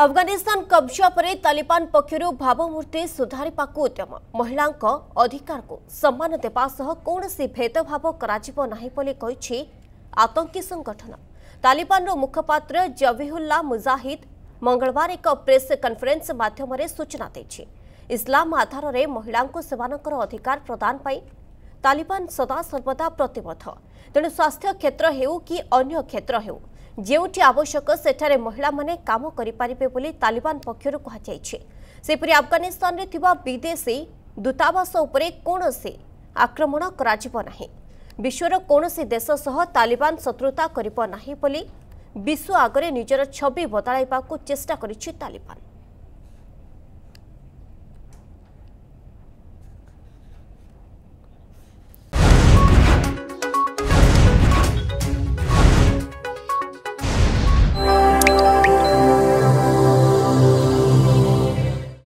ଆଫଗାନିସ୍ତାନ କବ୍ଜା ପରେ ତାଲିବାନ ପକ୍ଷରୁ ଭାବମୂର୍ତ୍ତି ସୁଧାରିବାକୁ ଉଦ୍ୟମ ମହିଳାଙ୍କ ଅଧିକାରକୁ ସମ୍ମାନ ଦେବା ସହ କୌଣସି ଭେଦଭାବ କରାଯିବ ନାହିଁ ବୋଲି କହିଛି ଆତଙ୍କୀ ସଂଗଠନ ତାଲିବାନର ମୁଖପାତ୍ର ଜବିହୁଲ୍ଲା ମୁଜାହିଦ୍ ମଙ୍ଗଳବାର ଏକ ପ୍ରେସ୍ କନଫରେନ୍ସ ମାଧ୍ୟମରେ ସୂଚନା ଦେଇଛି ଇସଲାମ ଆଧାରରେ ମହିଳାଙ୍କୁ ସେମାନଙ୍କର ଅଧିକାର ପ୍ରଦାନ ପାଇଁ ତାଲିବାନ ସଦାସର୍ବଦା ପ୍ରତିବଦ୍ଧ ତେଣୁ ସ୍ୱାସ୍ଥ୍ୟ କ୍ଷେତ୍ର ହେଉ କି ଅନ୍ୟ କ୍ଷେତ୍ର ହେଉ ଯେଉଁଠି ଆବଶ୍ୟକ ସେଠାରେ ମହିଳାମାନେ କାମ କରିପାରିବେ ବୋଲି ତାଲିବାନ ପକ୍ଷରୁ କୁହାଯାଇଛି ସେହିପରି ଆଫଗାନିସ୍ତାନରେ ଥିବା ବିଦେଶୀ ଦୂତାବାସ ଉପରେ କୌଣସି ଆକ୍ରମଣ କରାଯିବ ନାହିଁ ବିଶ୍ୱର କୌଣସି ଦେଶ ସହ ତାଲିବାନ ଶତ୍ରୁତା କରିବ ନାହିଁ ବୋଲି ବିଶ୍ୱ ଆଗରେ ନିଜର ଛବି ବଦଳାଇବାକୁ ଚେଷ୍ଟା କରିଛି ତାଲିବାନ